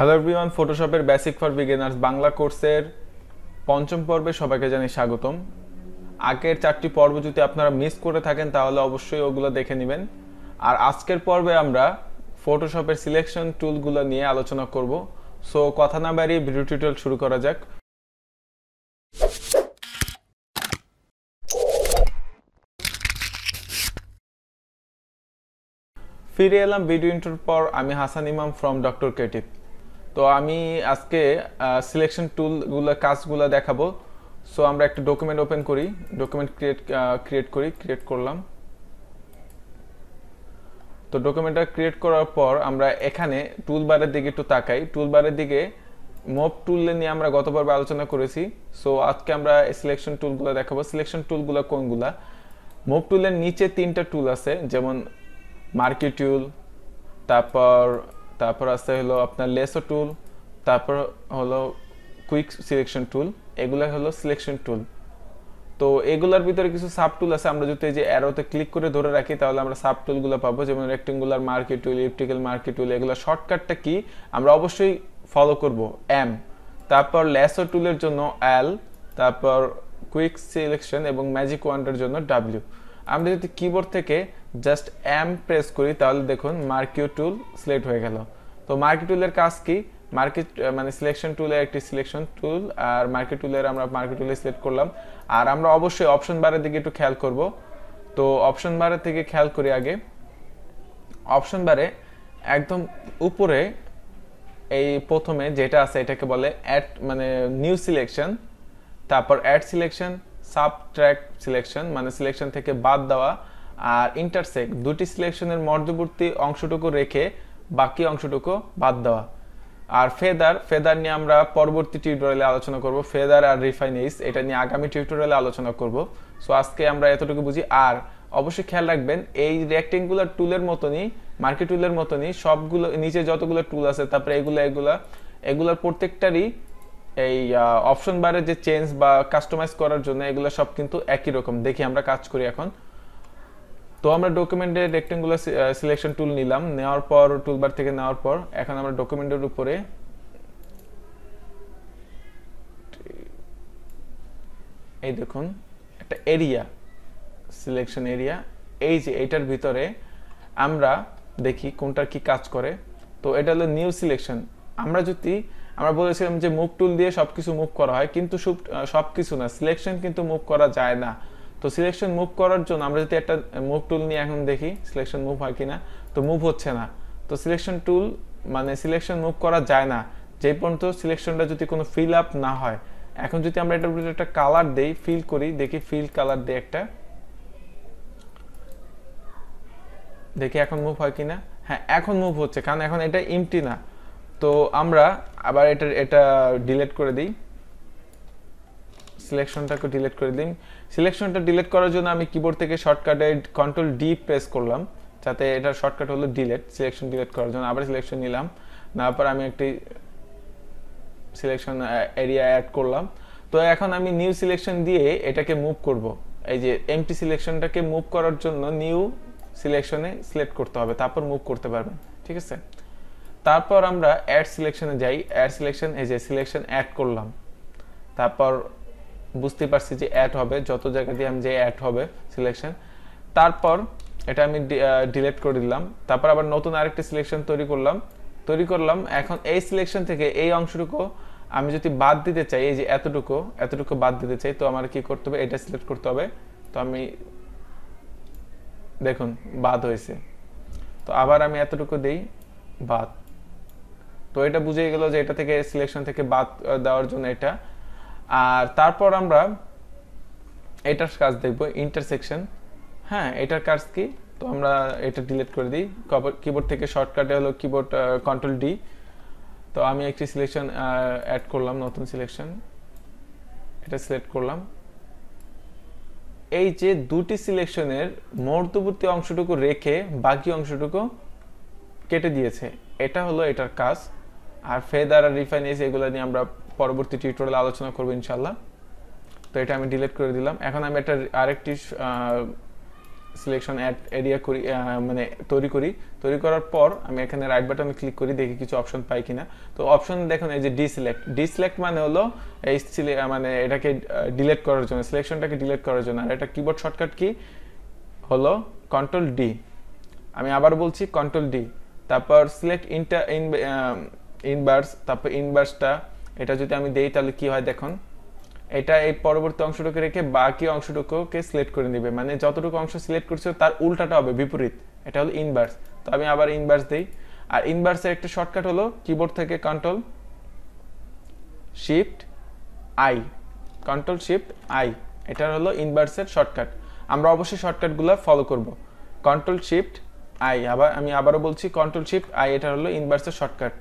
hello everyone ফটোশপের basic for beginners Bangla কোর্সের পঞ্চম পর্বে সবাইকে জানি স্বাগতম আগের চারটি পর্ব যদি আপনারা মিস করে থাকেন তাহলে অবশ্যই ওগুলো দেখে নেবেন আর আজকের পর্বে আমরা ফটোশপের সিলেকশন টুলগুলো নিয়ে আলোচনা করব সো কথা না বাড়িয়ে ভিডিও টিউটোরিয়াল শুরু করা যাক ফিরে এলাম ভিডিও ইন্টার পর আমি হাসান ইমাম ফ্রম ডক্টর কেটিভ তো আমি আজকে সিলেকশন টুলগুলো কাজগুলো দেখাবো সো আমরা একটা ডকুমেন্ট ওপেন করি ডকুমেন্ট ক্রিয়েট ক্রিয়েট করি ক্রিয়েট করলাম তো ডকুমেন্টটা ক্রিয়েট করার পর আমরা এখানে টুলবারের দিকে একটু তাকাই টুলবারের দিকে মপ টুল নিয়ে আমরা গতবার আলোচনা করেছি সো আজকে আমরা সিলেকশন টুলগুলো দেখাবো সিলেকশন টুলগুলো কোনগুলা মপ টুলের নিচে তিনটা টুল আছে যেমন টুল তারপর তারপর আছে হলো আপনার লেসো টুল তারপর হলো কুইক সিলেকশন টুল এগুলো হলো সিলেকশন টুল তো এগুলার ভিতরে কিছু সাব টুল আছে আমরা যদি এই যে অ্যারোতে ক্লিক করে ধরে রাখি তাহলে আমরা সাব টুলগুলো পাবো যেমন রেক্টেঙ্গুলার মার্কি টুল ইলেকট্রিক্যাল মার্কি টুল এগুলো শর্টকাটটা কি আমরা অবশ্যই ফলো করব এম তারপর ল্যাসো টুলের জন্য এল তারপর কুইক সিলেকশন এবং ম্যাজিক ওয়ান্ডের জন্য ডাব্লিউ আমরা যদি কিবোর্ড থেকে জাস্ট এম প্রেস করি তাহলে দেখুন মার্কিউ টুল সিলেক্ট হয়ে গেল তো মার্কি টুলের কাজ কি মার্কেট মানে সিলেকশন টুলের একটি সিলেকশন টুল আর মার্কেট টুলের আমরা মার্কেট টুলে সিলেক্ট করলাম আর আমরা অবশ্যই অপশন বারের দিকে একটু খেয়াল করব তো অপশন বারের থেকে খেয়াল করি আগে অপশন বারে একদম উপরে এই প্রথমে যেটা আছে এটাকে বলে অ্যাড মানে নিউ সিলেকশন তারপর অ্যাড সিলেকশন সাবট্র্যাক সিলেকশন মানে সিলেকশন থেকে বাদ দেওয়া আর ইন্টারসেক্ট দুটি সিলেকশনের মধ্যবর্তী অংশটুকু রেখে বাকি অংশটুকু বাদ দেওয়া আর ফেদার ফেদার নিয়ে আমরা পরবর্তী টিউটোরিয়ালে আলোচনা করব ফেদার আর রিফাইনেস এটা নিয়ে আগামী টিউটোরিয়ালে আলোচনা করব সো আজকে আমরা এতটুকু বুঝি আর অবশ্যই খেয়াল রাখবেন এই রেক্টেঙ্গুলার টুলের মতনই মার্কেট টুলের মতনই সবগুলো নিচে যতগুলো টুল আছে তারপরে এগুলো এগুলা এগুলোর প্রত্যেকটারই এই অপশন বারে যে চেঞ্জ বা কাস্টমাইজ করার জন্য এগুলো সব কিন্তু একই রকম দেখি আমরা কাজ করি এখন তো আমরা ডকুমেন্টে রেক্টেঙ্গুলার সিলেকশন টুল নিলাম নেওয়ার পর টুলবার থেকে নেওয়ার পর এখন আমরা ডকুমেন্টের উপরে এই দেখুন একটা এরিয়া সিলেকশন এরিয়া এই যে এটার ভিতরে আমরা দেখি কোনটার কি কাজ করে তো এটা হলো নিউ সিলেকশন আমরা যদি আমরা বলেছিলাম যে মুভ টুল দিয়ে সব কিছু মুভ করা হয় কিন্তু সব কিছু না সিলেকশন কিন্তু মুভ করা যায় না তো সিলেকশন মুভ করার জন্য আমরা যদি একটা মুভ টুল নিয়ে এখন দেখি সিলেকশন মুভ হয় কিনা তো মুভ হচ্ছে না তো সিলেকশন টুল মানে সিলেকশন মুভ করা যায় না যেই পর্যন্ত সিলেকশনটা যদি কোনো ফিল আপ না হয় এখন যদি আমরা এটার একটা কালার দেই ফিল করি দেখি ফিল কালার দিই একটা দেখি এখন মুভ হয় কিনা হ্যাঁ এখন মুভ হচ্ছে কারণ এখন এটা ইমটি না তো আমরা আবার এটা এটা ডিলেট করে দিই সিলেকশনটাকে ডিলেট করে দিন সিলেকশনটা ডিলেট করার জন্য আমি কিবোর্ড থেকে শর্টকাটে কন্ট্রোল ডি প্রেস করলাম যাতে এটা শর্টকাট হলো ডিলেট সিলেকশন ডিলেট করার জন্য আবার সিলেকশন নিলাম তারপর আমি একটি সিলেকশন এরিয়া অ্যাড করলাম তো এখন আমি নিউ সিলেকশন দিয়ে এটাকে মুভ করব এই যে এমটি সিলেকশনটাকে মুভ করার জন্য নিউ সিলেকশনে সিলেক্ট করতে হবে তারপর মুভ করতে পারবেন ঠিক আছে তারপর আমরা অ্যাড সিলেকশনে যাই অ্যাড সিলেকশন এই যে সিলেকশন অ্যাড করলাম তারপর বুঝতে পারছি যে অ্যাড হবে যত জায়গা দিয়ে আমি যে অ্যাড হবে সিলেকশন তারপর এটা আমি ডিলেট করে দিলাম তারপর আবার নতুন আরেকটা সিলেকশন তৈরি করলাম তৈরি করলাম এখন এই সিলেকশন থেকে এই অংশটুকু আমি যদি বাদ দিতে চাই এই যে এতটুকু এতটুকু বাদ দিতে চাই তো আমার কি করতে হবে এটা সিলেক্ট করতে হবে তো আমি দেখুন বাদ হয়েছে তো আবার আমি এতটুকু দিই বাদ তো এটা বুঝে গেল যে এটা থেকে সিলেকশন থেকে বাদ দেওয়ার জন্য এটা আর তারপর আমরা এটার কাজ দেখব ইন্টারসেকশন হ্যাঁ এটার কাজ কি তো আমরা এটা ডিলিট করে দিই কিবোর্ড থেকে শর্টকাটে হলো কিবোর্ড কন্ট্রোল ডি তো আমি একটি সিলেকশন অ্যাড করলাম নতুন সিলেকশন এটা সিলেক্ট করলাম এই যে দুটি সিলেকশনের মধ্যবর্তী অংশটুকু রেখে বাকি অংশটুকু কেটে দিয়েছে এটা হলো এটার কাজ আর ফেদার আর রিফাইনেস এগুলো নিয়ে আমরা পরবর্তী টিউটোরিয়াল আলোচনা করবো ইনশাল্লাহ তো এটা আমি ডিলিট করে দিলাম এখন আমি একটা আরেকটি সিলেকশন অ্যাড এরিয়া করি মানে তৈরি করি তৈরি করার পর আমি এখানে রাইট বাটনে ক্লিক করি দেখি কিছু অপশন পাই কিনা তো অপশন দেখুন এই যে ডিসিলেক্ট ডিসিলেক্ট মানে হলো এই মানে এটাকে ডিলেট করার জন্য সিলেকশনটাকে ডিলেট করার জন্য আর এটা কিবোর্ড শর্টকাট কি হলো কন্ট্রোল ডি আমি আবার বলছি কন্ট্রোল ডি তারপর সিলেক্ট ইন্টার ইনভার্স তারপর ইনভার্সটা এটা যদি আমি দেই তাহলে কি হয় দেখুন এটা এই পরবর্তী অংশটুকু রেখে বাকি অংশটুকুকে সিলেক্ট করে নেবে মানে যতটুকু অংশ সিলেক্ট করছো তার উল্টাটা হবে বিপরীত এটা হলো ইনভার্স তো আমি আবার ইনভার্স দিই আর ইনভার্সের একটা শর্টকাট হলো কিবোর্ড থেকে control shift I control shift I এটা হলো ইনভার্সের শর্টকাট আমরা অবশ্যই শর্টকাটগুলো ফলো করব কন্ট্রোল শিফট আই আবার আমি আবারও বলছি কন্ট্রোল শিফট আই এটা হলো ইনভার্সের শর্টকাট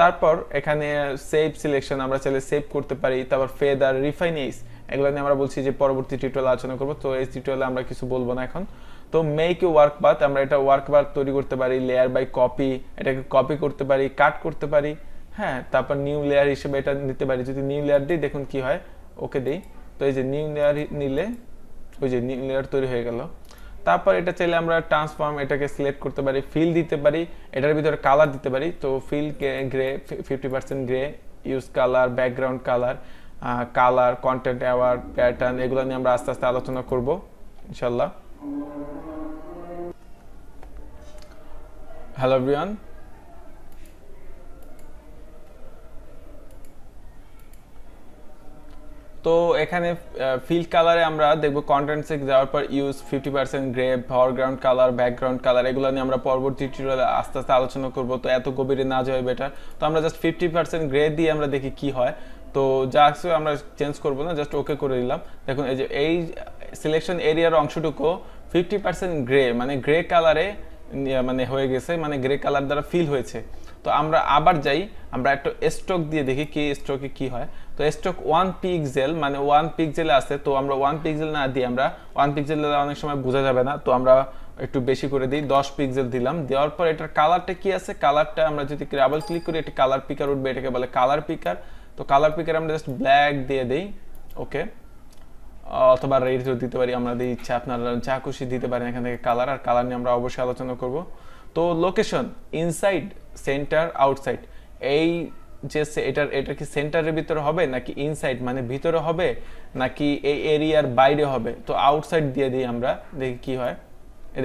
তারপর এখানে সেভ সিলেকশন আমরা চাইলে সেভ করতে পারি তারপর ফেদার রিফাইনেস এগুলো নিয়ে আমরা বলছি যে পরবর্তী টিউটোয়াল আলোচনা করবো তো এই টিউটোয়ালে আমরা কিছু বলবো না এখন তো মেক এ ওয়ার্ক বাথ আমরা এটা ওয়ার্ক বাথ তৈরি করতে পারি লেয়ার বাই কপি এটাকে কপি করতে পারি কাট করতে পারি হ্যাঁ তারপর নিউ লেয়ার হিসেবে এটা নিতে পারি যদি নিউ লেয়ার দিই দেখুন কি হয় ওকে দিই তো এই যে নিউ লেয়ার নিলে ওই যে নিউ লেয়ার তৈরি হয়ে গেল তারপর এটা চাইলে আমরা ট্রান্সফর্ম এটাকে সিলেক্ট করতে পারি ফিল দিতে পারি এটার ভিতরে কালার দিতে পারি তো fill grey fifty percent grey use colour background colour colour content award pattern এগুলো নিয়ে আমরা আস্তে আস্তে আলোচনা করব ইনশাল্লাহ হ্যালো বিয়ান তো এখানে ফিল্ড কালারে আমরা দেখব কন্টেন্ট সিক্স যাওয়ার পর use fifty percent grey foreground colour background colour এগুলো নিয়ে আমরা পরবর্তী টিউটোরিয়ালে আস্তে আস্তে আলোচনা করব তো এত গভীরে না যাওয়াই বেটার তো আমরা জাস্ট ফিফটি পার্সেন্ট গ্রে দিয়ে আমরা দেখি কি হয় তো যা আছে আমরা চেঞ্জ করবো না জাস্ট ওকে করে দিলাম দেখুন এই যে এই সিলেকশন এরিয়ার অংশটুকু ফিফটি পার্সেন্ট গ্রে মানে গ্রে কালারে মানে হয়ে গেছে মানে গ্রে কালার দ্বারা ফিল হয়েছে তো আমরা আবার যাই আমরা একটা স্ট্রোক দিয়ে দেখি কি স্ট্রোকে কি হয় তো স্টক ওয়ান পিক্সেল মানে ওয়ান পিক্সেলে আছে তো আমরা ওয়ান পিক্সেল না দিই আমরা ওয়ান পিক্সেল অনেক সময় বোঝা যাবে না তো আমরা একটু বেশি করে দিই দশ পিক্সেল দিলাম দেওয়ার পর এটার কালারটা কি আছে কালারটা আমরা যদি ডাবল ক্লিক করি এটা কালার পিকার উঠবে এটাকে বলে কালার পিকার তো কালার পিকার আমরা জাস্ট ব্ল্যাক দিয়ে দিই ওকে অথবা রেড দিতে পারি দিই ইচ্ছা আপনারা যা খুশি দিতে পারেন এখান থেকে কালার আর কালার নিয়ে আমরা অবশ্যই আলোচনা করব তো লোকেশন ইনসাইড সেন্টার আউটসাইড এই যে এটার এটা কি সেন্টারের ভিতরে হবে নাকি ইনসাইড মানে ভিতরে হবে নাকি এই এরিয়ার বাইরে হবে তো আউটসাইড দিয়ে দিই আমরা দেখি কি হয়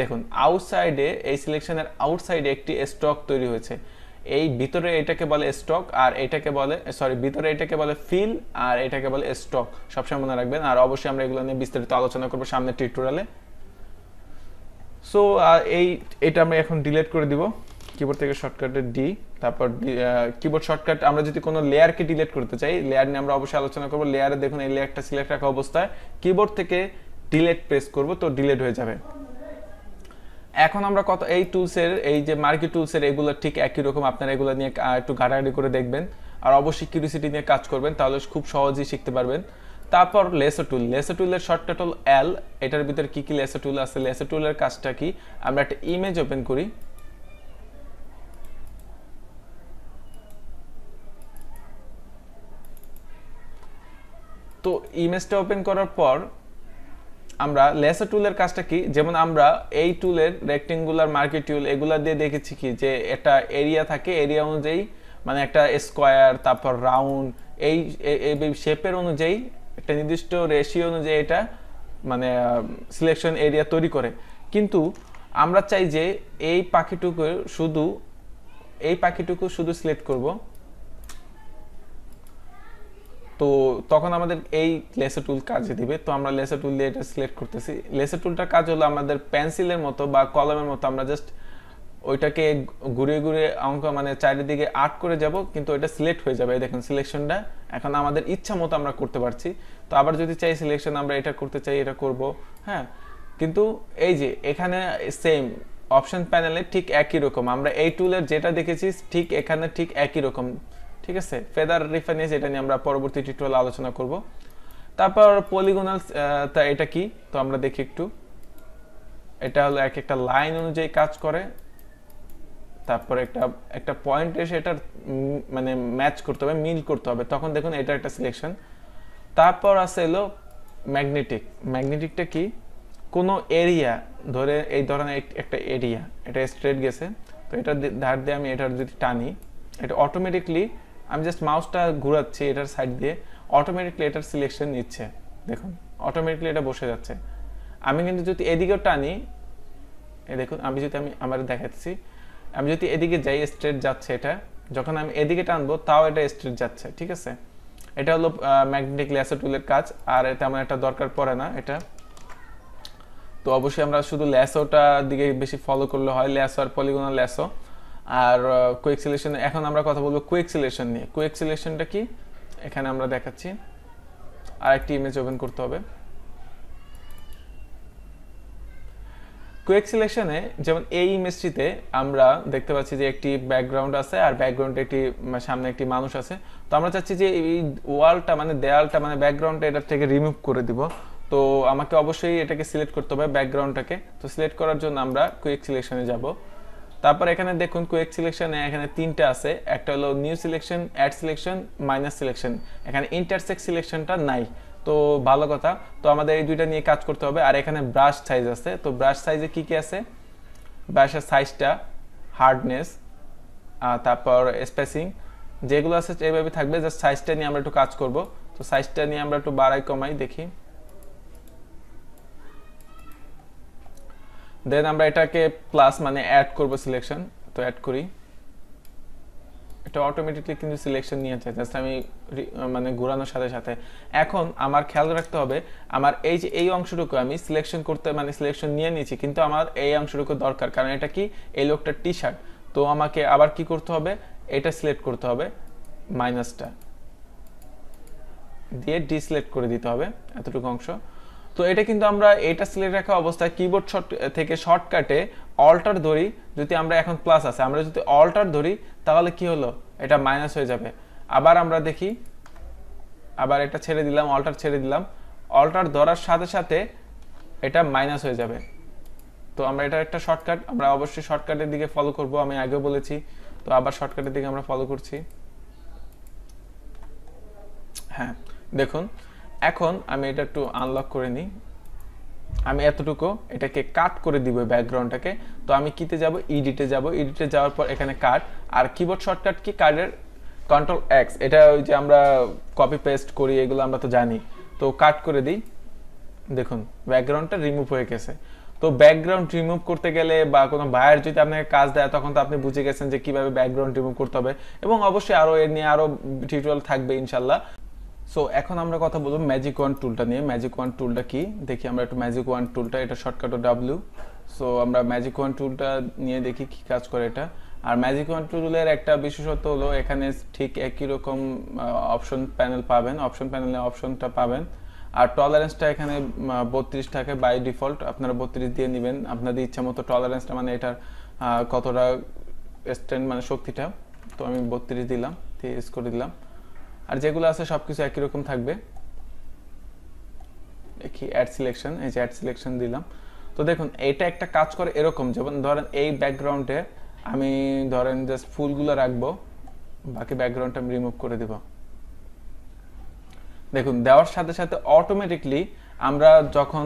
দেখুন আউটসাইডে এই সিলেকশনের আউটসাইডে একটি স্টক তৈরি হয়েছে এই ভিতরে এটাকে বলে স্টক আর এটাকে বলে সরি ভিতরে এটাকে বলে ফিল আর এটাকে বলে স্টক সবসময় মনে রাখবেন আর অবশ্যই আমরা এগুলো নিয়ে বিস্তারিত আলোচনা করবো সামনের টিউটোরিয়ালে সো এই এটা আমরা এখন ডিলেট করে দিব কিবোর্ড থেকে শর্টকাটে ডি তারপর কিবোর্ড শর্টকাট আমরা যদি কোনো লেয়ারকে ডিলিট করতে চাই লেয়ার নিয়ে আমরা অবশ্যই আলোচনা করবো লেয়ারে দেখুন এই লেয়ারটা সিলেক্ট রাখা অবস্থায় কিবোর্ড থেকে ডিলেট প্রেস করব তো ডিলেট হয়ে যাবে এখন আমরা কত এই টুলসের এই যে মার্কি টুলসের এগুলো ঠিক একই রকম আপনারা এগুলো নিয়ে একটু ঘাটাঘাটি করে দেখবেন আর অবশ্যই কিউরিসিটি নিয়ে কাজ করবেন তাহলে খুব সহজেই শিখতে পারবেন তারপর লেসার টুল লেসার টুলের শর্টকাট হল এল এটার ভিতরে কী কী লেসার টুল আছে লেসার টুলের কাজটা কি আমরা একটা ইমেজ ওপেন করি তো ইমেজটা ওপেন করার পর আমরা লেসার টুলের কাজটা কি যেমন আমরা এই টুলের রেক্টেঙ্গুলার মার্কেট টুল এগুলা দিয়ে দেখেছি কি যে একটা এরিয়া থাকে এরিয়া অনুযায়ী মানে একটা স্কোয়ার তারপর রাউন্ড এই শেপের অনুযায়ী একটা নির্দিষ্ট রেশিও অনুযায়ী এটা মানে সিলেকশন এরিয়া তৈরি করে কিন্তু আমরা চাই যে এই পাখিটুকু শুধু এই পাখিটুকু শুধু সিলেক্ট করব তো তখন আমাদের এই লেসার টুল কাজে দিবে তো আমরা লেসার টুল দিয়ে এটা সিলেক্ট করতেছি লেসার টুলটার কাজ হলো আমাদের পেন্সিলের মতো বা কলমের মতো আমরা জাস্ট ওইটাকে ঘুরে ঘুরে অঙ্ক মানে চারিদিকে আর্ট করে যাব কিন্তু ওইটা সিলেক্ট হয়ে যাবে দেখেন সিলেকশনটা এখন আমাদের ইচ্ছা মতো আমরা করতে পারছি তো আবার যদি চাই সিলেকশন আমরা এটা করতে চাই এটা করব হ্যাঁ কিন্তু এই যে এখানে সেম অপশন প্যানেলে ঠিক একই রকম আমরা এই টুলের যেটা দেখেছি ঠিক এখানে ঠিক একই রকম ঠিক আছে ফেদার রিফাইনেস এটা নিয়ে আমরা পরবর্তী টিউটোরিয়াল আলোচনা করব তারপর পলিগোনাল তা এটা কি তো আমরা দেখি একটু এটা হলো এক একটা লাইন অনুযায়ী কাজ করে তারপর একটা একটা পয়েন্ট এসে এটার মানে ম্যাচ করতে হবে মিল করতে হবে তখন দেখুন এটা একটা সিলেকশন তারপর আছে এলো ম্যাগনেটিক ম্যাগনেটিকটা কি কোনো এরিয়া ধরে এই ধরনের একটা এরিয়া এটা স্ট্রেট গেছে তো এটা ধার দিয়ে আমি এটার যদি টানি এটা অটোমেটিকলি আমি জাস্ট মাউসটা ঘুরাচ্ছি এটার সাইড দিয়ে অটোমেটিকলি এটার সিলেকশন নিচ্ছে দেখুন অটোমেটিকলি এটা বসে যাচ্ছে আমি কিন্তু যদি এদিকেও টানি দেখুন আমি যদি আমি আমার দেখাচ্ছি আমি যদি এদিকে যাই স্ট্রেট যাচ্ছে এটা যখন আমি এদিকে টানবো তাও এটা স্ট্রেট যাচ্ছে ঠিক আছে এটা হলো ম্যাগনেটিক লেসার টুলের কাজ আর তেমন একটা দরকার পড়ে না এটা তো অবশ্যই আমরা শুধু ল্যাসোটা দিকে বেশি ফলো করলে হয় ল্যাসো আর পলিগোনাল ল্যাসো আর কুইক সিলেকশন এখন আমরা কথা বলবো কুইক সিলেকশন নিয়ে কুইক সিলেকশনটা কি এখানে আমরা দেখাচ্ছি আর একটি ইমেজ ওপেন করতে হবে কুইক সিলেকশনে যেমন এই ইমেজটিতে আমরা দেখতে পাচ্ছি যে একটি ব্যাকগ্রাউন্ড আছে আর ব্যাকগ্রাউন্ডে একটি সামনে একটি মানুষ আছে তো আমরা চাচ্ছি যে এই ওয়ালটা মানে দেয়ালটা মানে ব্যাকগ্রাউন্ডটা এটার থেকে রিমুভ করে দিব তো আমাকে অবশ্যই এটাকে সিলেক্ট করতে হবে ব্যাকগ্রাউন্ডটাকে তো সিলেক্ট করার জন্য আমরা কুইক সিলেকশনে যাব তারপর এখানে দেখুন কুয়েক সিলেকশনে এখানে তিনটা আছে একটা হলো new selection add selection minus selection এখানে ইন্টারসেক্স সিলেকশনটা নাই তো ভালো কথা তো আমাদের এই দুইটা নিয়ে কাজ করতে হবে আর এখানে ব্রাশ সাইজ আছে তো ব্রাশ সাইজে কি কি আছে ব্রাশের সাইজটা হার্ডনেস তারপর স্পেসিং যেগুলো আছে এইভাবে থাকবে জাস্ট সাইজটা নিয়ে আমরা একটু কাজ করব তো সাইজটা নিয়ে আমরা একটু বাড়াই কমাই দেখি দেন আমরা এটাকে প্লাস মানে অ্যাড করব সিলেকশন তো অ্যাড করি এটা অটোমেটিকলি কিন্তু সিলেকশন নিয়ে জাস্ট আমি মানে ঘোরানোর সাথে সাথে এখন আমার খেয়াল রাখতে হবে আমার এই যে এই অংশটুকু আমি সিলেকশন করতে মানে সিলেকশন নিয়ে নিয়েছি কিন্তু আমার এই অংশটুকু দরকার কারণ এটা কি এই লোকটার টি শার্ট তো আমাকে আবার কি করতে হবে এটা সিলেক্ট করতে হবে মাইনাসটা দিয়ে ডিসিলেক্ট করে দিতে হবে এতটুকু অংশ তো এটা কিন্তু আমরা এটা সিলেক্ট রাখা অবস্থায় কিবোর্ড শর্ট থেকে শর্টকাটে অল্টার ধরি যদি আমরা এখন প্লাস আছে আমরা যদি অল্টার ধরি তাহলে কি হলো এটা মাইনাস হয়ে যাবে আবার আমরা দেখি আবার এটা ছেড়ে দিলাম অল্টার ছেড়ে দিলাম অল্টার ধরার সাথে সাথে এটা মাইনাস হয়ে যাবে তো আমরা এটা একটা শর্টকাট আমরা অবশ্যই শর্টকাটের দিকে ফলো করব আমি আগে বলেছি তো আবার শর্টকাটের দিকে আমরা ফলো করছি হ্যাঁ দেখুন এখন আমি এটা একটু আনলক করে নিই আমি এতটুকু এটাকে কাট করে দিব ব্যাকগ্রাউন্ডটাকে তো আমি কিতে যাব ইডিটে যাব ইডিটে যাওয়ার পর এখানে কাট আর কিবোর্ড শর্টকাট কি কার্ডের কন্ট্রোল এক্স এটা ওই যে আমরা কপি পেস্ট করি এগুলো আমরা তো জানি তো কাট করে দিই দেখুন ব্যাকগ্রাউন্ডটা রিমুভ হয়ে গেছে তো ব্যাকগ্রাউন্ড রিমুভ করতে গেলে বা কোনো বায়ার যদি আপনাকে কাজ দেয় তখন তো আপনি বুঝে গেছেন যে কিভাবে ব্যাকগ্রাউন্ড রিমুভ করতে হবে এবং অবশ্যই আরও এর নিয়ে আরও টিউটোরিয়াল থাকবে ইনশাল্লাহ সো এখন আমরা কথা বলবো ম্যাজিক ওয়ান টুলটা নিয়ে ম্যাজিক ওয়ান টুলটা কি দেখি আমরা একটু ম্যাজিক ওয়ান টুলটা এটা শর্টকাটও ডাব্লিউ সো আমরা ম্যাজিক ওয়ান টুলটা নিয়ে দেখি কি কাজ করে এটা আর ম্যাজিক ওয়ান টুলের একটা বিশেষত্ব হলো এখানে ঠিক একই রকম অপশন প্যানেল পাবেন অপশন প্যানেলে অপশনটা পাবেন আর টলারেন্সটা এখানে বত্রিশ থাকে বাই ডিফল্ট আপনারা বত্রিশ দিয়ে নেবেন আপনাদের ইচ্ছা মতো টলারেন্সটা মানে এটার কতটা স্ট্রেন্থ মানে শক্তিটা তো আমি বত্রিশ দিলাম ইউজ করে দিলাম আর যেগুলো আছে সব কিছু একই রকম থাকবে দেখি অ্যাড সিলেকশন এই যে অ্যাড সিলেকশন দিলাম তো দেখুন এটা একটা কাজ করে এরকম যেমন ধরেন এই ব্যাকগ্রাউন্ডে আমি ধরেন জাস্ট ফুলগুলো রাখবো বাকি ব্যাকগ্রাউন্ডটা আমি রিমুভ করে দেব দেখুন দেওয়ার সাথে সাথে অটোমেটিকলি আমরা যখন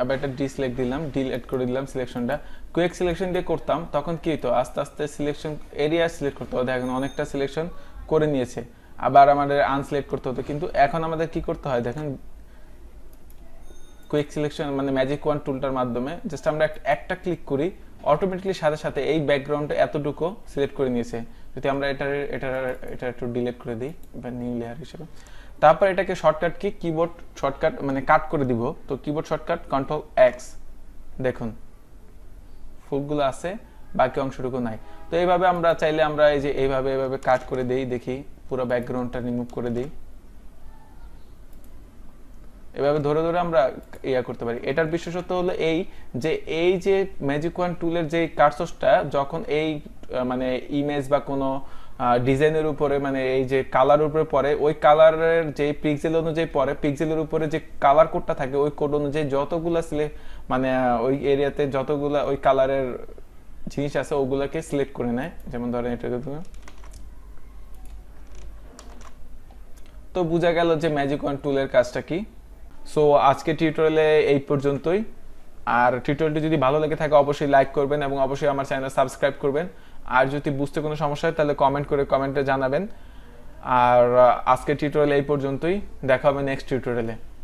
আবার একটা ডিসলেক্ট দিলাম ডিলেট করে দিলাম সিলেকশনটা কুয়েক সিলেকশন দিয়ে করতাম তখন কি হতো আস্তে আস্তে সিলেকশন এরিয়া সিলেক্ট করতে হবে দেখেন অনেকটা সিলেকশন করে নিয়েছে আবার আমাদের আনসিলেক্ট করতে হতো কিন্তু এখন আমাদের কি করতে হয় দেখেন কুইক সিলেকশন মানে ম্যাজিক ওয়ান টুলটার মাধ্যমে জাস্ট আমরা একটা ক্লিক করি অটোমেটিকলি সাথে সাথে এই ব্যাকগ্রাউন্ড এতটুকু সিলেক্ট করে নিয়েছে যদি আমরা এটার এটা এটা একটু ডিলেট করে দিই বা নিউ লেয়ার হিসেবে তারপর এটাকে শর্টকাট কি কিবোর্ড শর্টকাট মানে কাট করে দিব তো কিবোর্ড শর্টকাট কন্ট্রোল এক্স দেখুন ফুলগুলো আছে বাকি অংশটুকু নাই তো এইভাবে আমরা চাইলে আমরা এই যে এইভাবে এইভাবে কাট করে দেই দেখি পুরো ব্যাকগ্রাউন্ডটা রিমুভ করে দিই এভাবে ধরে ধরে আমরা ইয়া করতে পারি এটার বিশেষত্ব হলো এই যে এই যে ম্যাজিক ওয়ান টুলের যে কার্সসটা যখন এই মানে ইমেজ বা কোনো ডিজাইনের উপরে মানে এই যে কালার উপরে পরে ওই কালারের যে পিক্সেল অনুযায়ী পরে পিক্সেলের উপরে যে কালার কোডটা থাকে ওই কোড অনুযায়ী যতগুলা সিলে মানে ওই এরিয়াতে যতগুলা ওই কালারের জিনিস আছে ওগুলাকে সিলেক্ট করে নেয় যেমন ধরেন এটা তুমি তো বোঝা গেল যে ম্যাজিক ওয়ান টুলের কাজটা কি সো আজকে টিউটোরিয়ালে এই পর্যন্তই আর টিউটোরিয়ালটি যদি ভালো লেগে থাকে অবশ্যই লাইক করবেন এবং অবশ্যই আমার চ্যানেল সাবস্ক্রাইব করবেন আর যদি বুঝতে কোনো সমস্যা হয় তাহলে কমেন্ট করে কমেন্টে জানাবেন আর আজকে টিউটোরিয়াল এই পর্যন্তই দেখা হবে নেক্সট টিউটোরিয়ালে